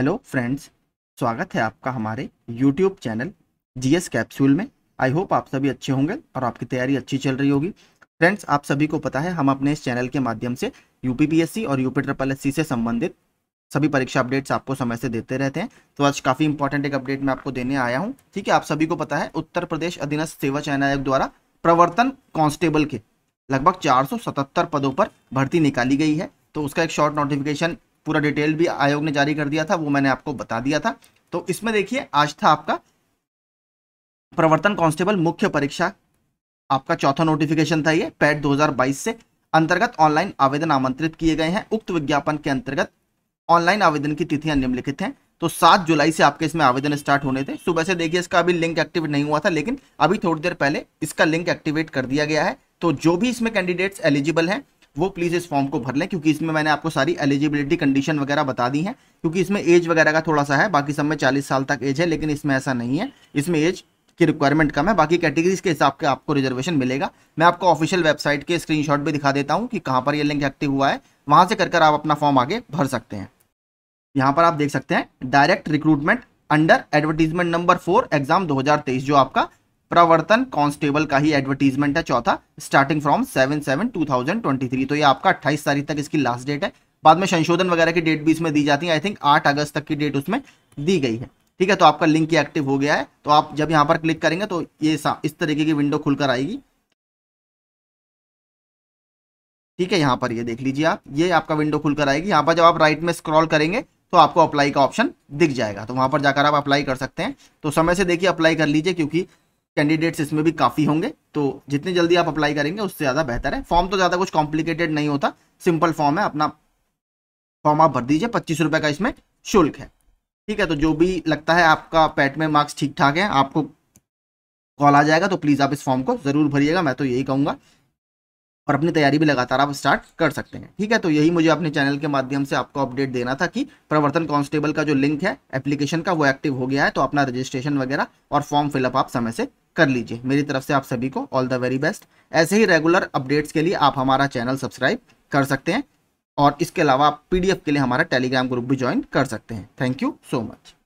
hello friends स्वागत है आपका हमारे यूट्यूब चैनल जीएस कैप्सूल में आई होप आप सभी अच्छे होंगे और आपकी तैयारी अच्छी चल रही होगी फ्रेंड्स आप सभी को पता है हम अपने इस चैनल के माध्यम से यूपीपीएससी और यूपी ट्रिपल एस से संबंधित सभी परीक्षा अपडेट्स आपको समय से देते रहते हैं तो आज काफ़ी इंपॉर्टेंट एक अपडेट मैं आपको देने आया हूँ ठीक है आप सभी को पता है उत्तर प्रदेश अधीनस्थ सेवा चयन आयोग द्वारा प्रवर्तन कांस्टेबल के लगभग 477 पदों पर भर्ती निकाली गई है तो उसका एक शॉर्ट नोटिफिकेशन पूरा डिटेल भी आयोग ने जारी कर दिया था वो मैंने आपको बता दिया था तो इसमें देखिए आज था आपका प्रवर्तन कांस्टेबल मुख्य परीक्षा आपका चौथा नोटिफिकेशन था ये पैट 2022 से अंतर्गत ऑनलाइन आवेदन आमंत्रित किए गए हैं उक्त विज्ञापन के अंतर्गत ऑनलाइन आवेदन की तिथियां निम्नलिखित हैं तो सात जुलाई से आपके इसमें आवेदन स्टार्ट होने थे सुबह से देखिए इसका अभी लिंक एक्टिवेट नहीं हुआ था लेकिन अभी थोड़ी देर पहले इसका लिंक एक्टिवेट कर दिया गया है तो जो भी इसमें कैंडिडेट्स एलिजिबल हैं वो प्लीज़ इस फॉर्म को भर लें क्योंकि इसमें मैंने आपको सारी एलिजिबिलिटी कंडीशन वगैरह बता दी है क्योंकि इसमें एज वगैरह का थोड़ा सा है बाकी सब में चालीस साल तक एज है लेकिन इसमें ऐसा नहीं है इसमें एज की रिक्वायरमेंट कम है बाकी कैटेगरीज के हिसाब के आपको रिजर्वेशन मिलेगा मैं आपको ऑफिशियल वेबसाइट के स्क्रीन भी दिखा देता हूँ कि कहाँ पर यह लिंक एक्टिव हुआ है वहाँ से कर कर आप अपना फॉर्म आगे भर सकते हैं यहाँ पर आप देख सकते हैं direct recruitment under advertisement number four exam 2023 जो आपका प्रवर्तन कांस्टेबल का ही एडवर्टीजमेंट है चौथा starting from seven seven two thousand twenty three तो ये आपका अट्ठाईस तारीख तक इसकी लास्ट डेट है बाद में संशोधन वगैरह की डेट भी इसमें दी जाती है आई थिंक आठ अगस्त तक की डेट उसमें दी गई है ठीक है तो आपका लिंक ये एक्टिव हो गया है तो आप जब यहाँ पर क्लिक करेंगे तो ये इस तरीके की विंडो खुलकर आएगी ठीक है यहाँ पर ये देख लीजिए आप ये आपका विंडो खुलकर आएगी यहाँ पर जब आप राइट में स्क्रॉल करेंगे तो आपको अप्लाई का ऑप्शन दिख जाएगा तो वहां पर जाकर आप अप्लाई कर सकते हैं तो समय से देखिए अप्लाई कर लीजिए क्योंकि कैंडिडेट्स इसमें भी काफ़ी होंगे तो जितने जल्दी आप अप्लाई करेंगे उससे ज़्यादा बेहतर है फॉर्म तो ज़्यादा कुछ कॉम्प्लिकेटेड नहीं होता सिंपल फॉर्म है अपना फॉर्म आप भर दीजिए पच्चीस रुपए का इसमें शुल्क है ठीक है तो जो भी लगता है आपका पैट में मार्क्स ठीक ठाक है आपको कॉल आ जाएगा तो प्लीज़ आप इस फॉर्म को ज़रूर भरिएगा मैं तो यही कहूंगा और अपनी तैयारी भी लगातार आप स्टार्ट कर सकते हैं ठीक है तो यही मुझे अपने चैनल के माध्यम से आपको अपडेट देना था कि प्रवर्तन कांस्टेबल का जो लिंक है एप्लीकेशन का वो एक्टिव हो गया है तो अपना रजिस्ट्रेशन वगैरह और फॉर्म फिलअप आप समय से कर लीजिए मेरी तरफ से आप सभी को ऑल द वेरी बेस्ट ऐसे ही रेगुलर अपडेट्स के लिए आप हमारा चैनल सब्सक्राइब कर सकते हैं और इसके अलावा आप पीडीएफ के लिए हमारा टेलीग्राम ग्रुप भी ज्वाइन कर सकते हैं थैंक यू सो मच